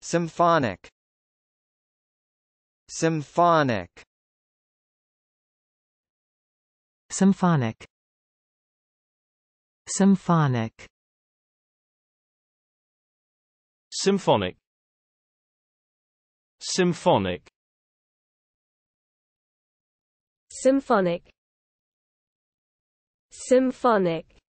Symphonic Symphonic Symphonic Symphonic Symphonic Symphonic Symphonic Symphonic